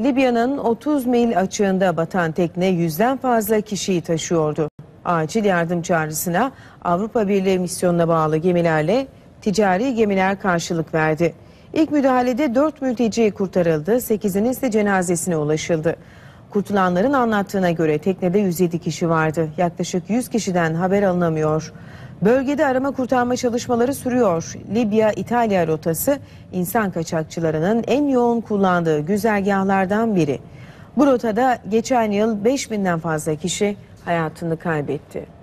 Libya'nın 30 mil açığında batan tekne yüzden fazla kişiyi taşıyordu. Acil yardım çağrısına Avrupa Birliği misyonuna bağlı gemilerle ticari gemiler karşılık verdi. İlk müdahalede 4 mülteci kurtarıldı, 8'inin ise cenazesine ulaşıldı. Kurtulanların anlattığına göre teknede 107 kişi vardı. Yaklaşık 100 kişiden haber alınamıyor. Bölgede arama kurtarma çalışmaları sürüyor. Libya-İtalya rotası insan kaçakçılarının en yoğun kullandığı güzergahlardan biri. Bu rotada geçen yıl 5000'den fazla kişi hayatını kaybetti.